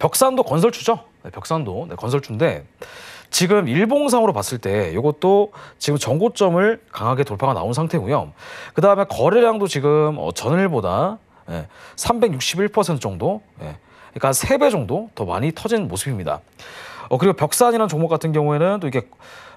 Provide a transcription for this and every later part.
벽산도 건설주죠. 네, 벽산도 네, 건설주인데 지금 일봉상으로 봤을 때 이것도 지금 전고점을 강하게 돌파가 나온 상태고요. 그 다음에 거래량도 지금 어, 전일보다 예, 361% 정도, 예, 그러니까 3배 정도 더 많이 터진 모습입니다. 어, 그리고 벽산이라는 종목 같은 경우에는 또 이게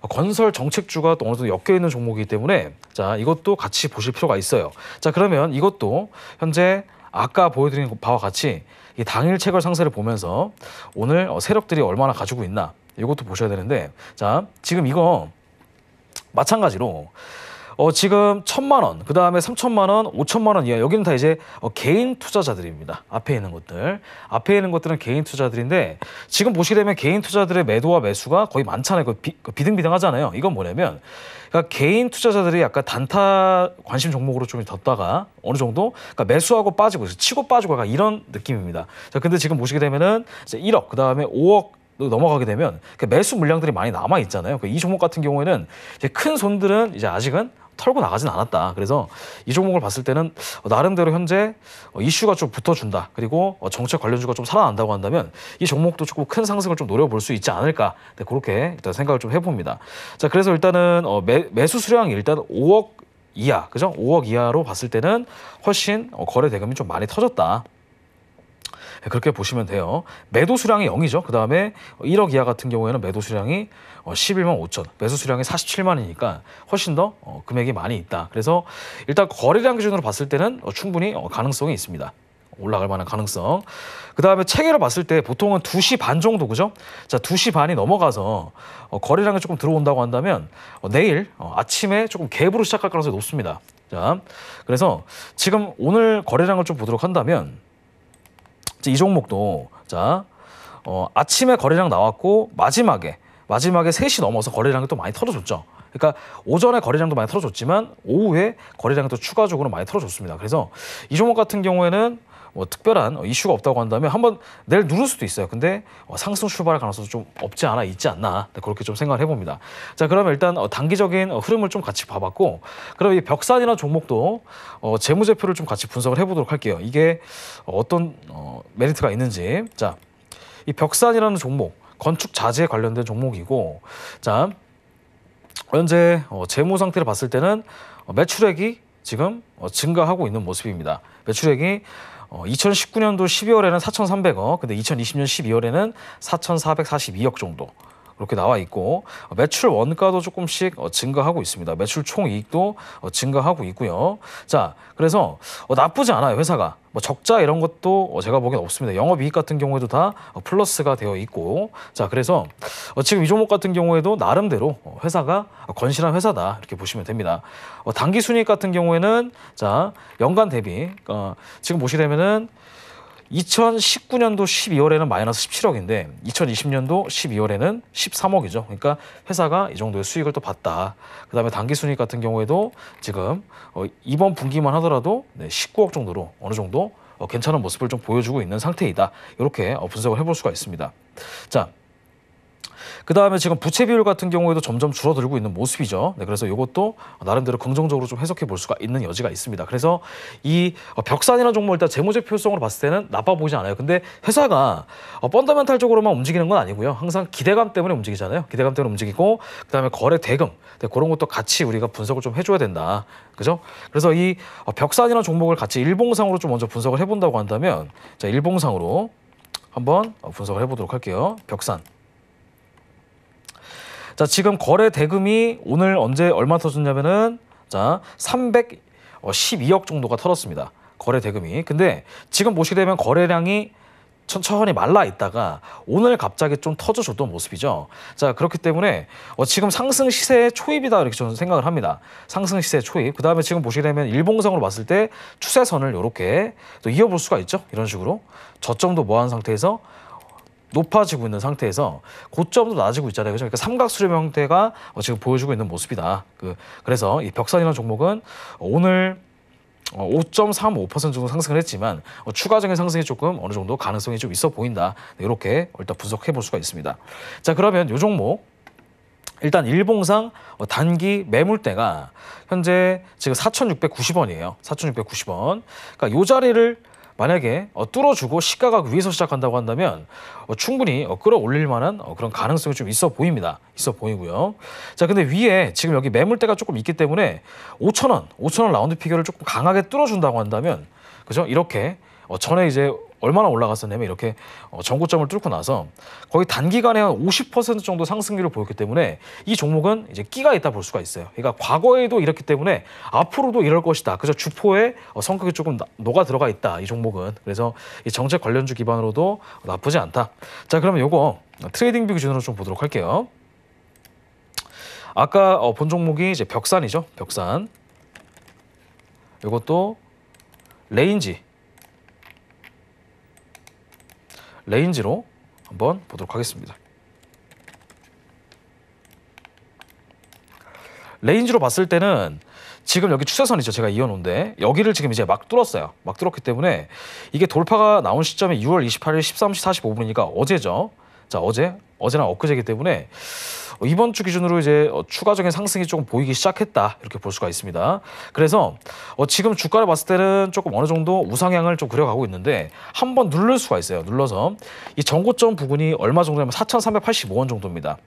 건설 정책주가 또 어느 정도 엮여 있는 종목이기 때문에 자 이것도 같이 보실 필요가 있어요. 자 그러면 이것도 현재 아까 보여드린 바와 같이 이 당일 체결 상세를 보면서 오늘 어, 세력들이 얼마나 가지고 있나 이것도 보셔야 되는데 자 지금 이거 마찬가지로 어, 지금 천만 원, 그 다음에 삼천만 원, 오천만 원 이하 여기는 다 이제 어, 개인 투자자들입니다. 앞에 있는 것들, 앞에 있는 것들은 개인 투자들인데 지금 보시게 되면 개인 투자들의 매도와 매수가 거의 많잖아요. 그, 그 비등비등하잖아요. 이건 뭐냐면 그러니까 개인 투자자들이 약간 단타 관심 종목으로 좀 뒀다가 어느 정도 그러니까 매수하고 빠지고 치고 빠지고 약간 이런 느낌입니다. 자, 근데 지금 보시게 되면은 이제 1억, 그 다음에 5억 넘어가게 되면 그 매수 물량들이 많이 남아 있잖아요. 그러니까 이 종목 같은 경우에는 큰 손들은 이제 아직은 털고 나가진 않았다. 그래서 이 종목을 봤을 때는 어, 나름대로 현재 어, 이슈가 좀 붙어준다. 그리고 어, 정책 관련주가 좀 살아난다고 한다면 이 종목도 조금 큰 상승을 좀 노려볼 수 있지 않을까. 네, 그렇게 일단 생각을 좀 해봅니다. 자, 그래서 일단은 매, 매수 수량이 일단 5억 이하, 그죠? 5억 이하로 봤을 때는 훨씬 거래 대금이 좀 많이 터졌다. 네, 그렇게 보시면 돼요. 매도 수량이 0이죠. 그다음에 1억 이하 같은 경우에는 매도 수량이 11만 어, 5천, 매수 수량이 47만이니까 훨씬 더 어, 금액이 많이 있다. 그래서 일단 거래량 기준으로 봤을 때는 어, 충분히 가능성이 있습니다. 올라갈 만한 가능성. 그 다음에 체계로 봤을 때 보통은 2시 반 정도, 그죠? 자, 2시 반이 넘어가서 어, 거래량이 조금 들어온다고 한다면 어, 내일 어, 아침에 조금 갭으로 시작할 가능성이 높습니다. 자, 그래서 지금 오늘 거래량을 좀 보도록 한다면 이 종목도 자 어, 아침에 거래량 나왔고 마지막에 마지막에 3시 넘어서 거래량이 또 많이 털어줬죠. 그러니까 오전에 거래량도 많이 털어줬지만 오후에 거래량이또 추가적으로 많이 털어줬습니다. 그래서 이 종목 같은 경우에는 뭐 특별한 이슈가 없다고 한다면 한번 내일 누를 수도 있어요. 근데 어, 상승 출발 가능성도 좀 없지 않아 있지 않나 네, 그렇게 좀 생각을 해봅니다. 자 그러면 일단 어, 단기적인 어, 흐름을 좀 같이 봐봤고 그럼 이 벽산이나 종목도 어, 재무제표를 좀 같이 분석을 해보도록 할게요. 이게 어떤 어, 메리트가 있는지 자 이 벽산이라는 종목 건축 자재 에 관련된 종목이고 자 현재 어, 재무 상태를 봤을 때는 매출액이 지금 증가하고 있는 모습입니다. 매출액이 2019년도 12월에는 4,300억, 근데 2020년 12월에는 4,442억 정도. 그렇게 나와 있고 매출 원가도 조금씩 어, 증가하고 있습니다. 매출 총이익도 어, 증가하고 있고요. 자, 그래서 어, 나쁘지 않아요 회사가. 뭐 적자 이런 것도 제가 보기엔 없습니다. 영업이익 같은 경우에도 다 플러스가 되어 있고 자 그래서 지금 이 종목 같은 경우에도 나름대로 회사가 건실한 회사다 이렇게 보시면 됩니다. 단기 순이익 같은 경우에는 자 연간 대비 지금 보시려면은 2019년도 12월에는 마이너스 17억인데 2020년도 12월에는 13억이죠. 그러니까 회사가 이 정도의 수익을 또 봤다. 그다음에 단기 순이익 같은 경우에도 지금 어, 이번 분기만 하더라도 19억 정도로 어느 정도 어, 괜찮은 모습을 좀 보여주고 있는 상태이다. 이렇게 어, 분석을 해볼 수가 있습니다. 자, 그 다음에 지금 부채 비율 같은 경우에도 점점 줄어들고 있는 모습이죠. 네, 그래서 이것도 나름대로 긍정적으로 좀 해석해 볼 수가 있는 여지가 있습니다. 그래서 이 어, 벽산이라는 종목 일단 재무제표성으로 봤을 때는 나빠 보이지 않아요. 근데 회사가 어, 펀더멘탈적으로만 움직이는 건 아니고요. 항상 기대감 때문에 움직이잖아요. 기대감 때문에 움직이고 그다음에 거래 대금 네, 그런 것도 같이 우리가 분석을 좀 해줘야 된다. 그죠? 그래서 이 어, 벽산이라는 종목을 같이 일봉상으로 좀 먼저 분석을 해본다고 한다면 자 일봉상으로 한번 분석을 해보도록 할게요. 벽산. 자, 지금 거래 대금이 오늘 언제 얼마 터졌냐면은 자, 312억 어, 정도가 털었습니다. 거래 대금이. 근데 지금 보시게 되면 거래량이 천천히 말라 있다가 오늘 갑자기 좀 터져줬던 모습이죠. 자 그렇기 때문에 어, 지금 상승 시세의 초입이다 이렇게 저는 생각을 합니다. 상승 시세 초입. 그 다음에 지금 보시게 되면 일봉성으로 봤을 때 추세선을 이렇게 또 이어볼 수가 있죠. 이런 식으로 저점도 모아한 상태에서 높아지고 있는 상태에서 고점도 낮아지고 있잖아요. 그렇죠? 그러니까 삼각수렴 형태가 어, 지금 보여주고 있는 모습이다. 그, 그래서 이 벽산이라는 종목은 오늘 5.35% 어, 정도 상승을 했지만 어, 추가적인 상승이 조금 어느 정도 가능성이 좀 있어 보인다. 네, 이렇게 일단 분석해 볼 수가 있습니다. 자 그러면 이 종목 일단 일봉상 단기 매물대가 현재 지금 4,690원이에요. 4,690원. 그러니까 이 자리를 만약에 어, 뚫어주고 시가가 위에서 시작한다고 한다면 어, 충분히 어, 끌어올릴 만한 그런 가능성이 좀 있어 보입니다. 있어 보이고요. 자, 근데 위에 지금 여기 매물대가 조금 있기 때문에 5천원 5천원 라운드 피겨를 조금 강하게 뚫어준다고 한다면 그죠? 이렇게 어, 전에 이제 얼마나 올라갔었냐면 이렇게 어, 전고점을 뚫고 나서 거의 단기간에 한 50% 정도 상승률을 보였기 때문에 이 종목은 이제 끼가 있다 볼 수가 있어요. 그러니까 과거에도 이렇기 때문에 앞으로도 이럴 것이다. 그래서 주포에 어, 성격이 조금 나, 녹아 들어가 있다. 이 종목은 그래서 이 정책 관련주 기반으로도 나쁘지 않다. 자 그러면 이거 트레이딩뷰 기준으로 좀 보도록 할게요. 아까 어, 본 종목이 이제 벽산이죠. 벽산. 이것도 레인지 레인지로 한번 보도록 하겠습니다. 레인지로 봤을 때는 지금 여기 추세선이죠. 제가 이어놓은데 여기를 지금 이제 막 뚫었어요. 막 뚫었기 때문에 이게 돌파가 나온 시점이 6월 28일 13시 45분이니까 어제죠. 자 어제 어제나 엊그제기 때문에 어, 이번 주 기준으로 이제 어, 추가적인 상승이 조금 보이기 시작했다 이렇게 볼 수가 있습니다. 그래서 어, 지금 주가를 봤을 때는 조금 어느 정도 우상향을 좀 그려가고 있는데 한번 누를 수가 있어요. 눌러서 이 전고점 부근이 얼마 정도냐면 4,385원 정도입니다.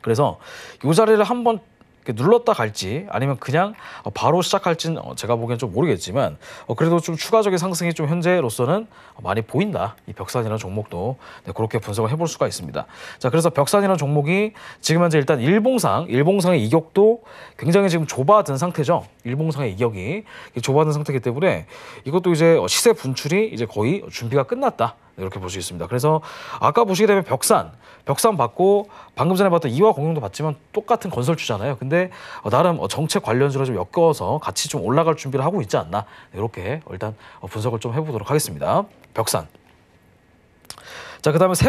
그래서 이 자리를 한번 눌렀다 갈지 아니면 그냥 바로 시작할지는 제가 보기엔 좀 모르겠지만 어, 그래도 좀 추가적인 상승이 좀 현재로서는 많이 보인다. 이 벽산이라는 종목도 네, 그렇게 분석을 해볼 수가 있습니다. 자, 그래서 벽산이라는 종목이 지금 현재 일단 일봉상, 일봉상의 이격도 굉장히 지금 좁아든 상태죠. 일봉상의 이격이 좁아든 상태이기 때문에 이것도 이제 시세 분출이 이제 거의 준비가 끝났다. 이렇게 볼 수 있습니다. 그래서 아까 보시게 되면 벽산, 벽산 받고 방금 전에 봤던 이화 공용도 봤지만 똑같은 건설주잖아요. 근데 어, 나름 어, 정책 관련주로 좀 엮어서 같이 좀 올라갈 준비를 하고 있지 않나 네, 이렇게 어, 일단 분석을 좀 해보도록 하겠습니다. 벽산. 자, 그 다음에 세 번.